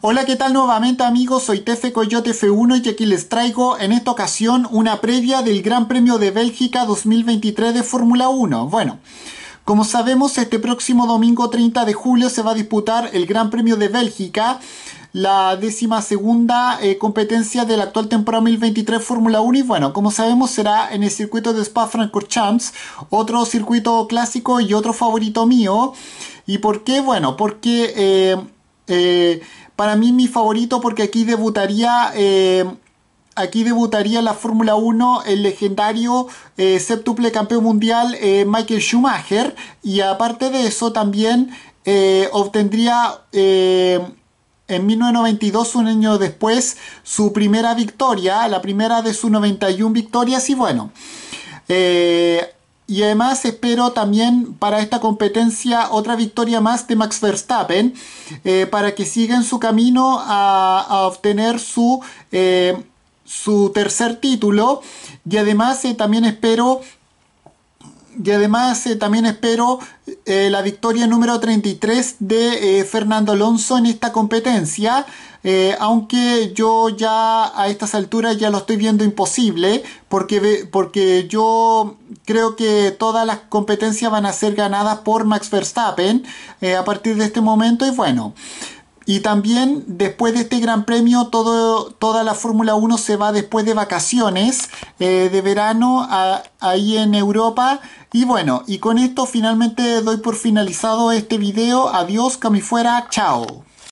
Hola, ¿qué tal nuevamente amigos? Soy Tefe Coyote F1 y aquí les traigo en esta ocasión una previa del Gran Premio de Bélgica 2023 de Fórmula 1. Bueno, como sabemos, este próximo domingo 30 de julio se va a disputar el Gran Premio de Bélgica la décima segunda eh, competencia de la actual temporada 2023 Fórmula 1 y bueno, como sabemos será en el circuito de Spa-Francorchamps, otro circuito clásico y otro favorito mío. ¿Y por qué? Bueno, porque eh, eh, para mí mi favorito porque aquí debutaría eh, aquí debutaría la Fórmula 1 el legendario eh, séptuple campeón mundial eh, Michael Schumacher y aparte de eso también eh, obtendría en 1992, un año después, su primera victoria, la primera de sus 91 victorias y bueno, y además espero también para esta competencia otra victoria más de Max Verstappen eh, para que siga en su camino a, obtener su, eh, su tercer título. Y además eh, también espero y además eh, también espero eh, la victoria número 33 de eh, Fernando Alonso en esta competencia, aunque yo ya a estas alturas ya lo estoy viendo imposible, porque, porque yo creo que todas las competencias van a ser ganadas por Max Verstappen a partir de este momento y bueno. Y también después de este Gran Premio, todo, toda la Fórmula 1 se va después de vacaciones eh, de verano ahí en Europa. Y bueno, y con esto finalmente doy por finalizado este video. Adiós, camifuera, chao.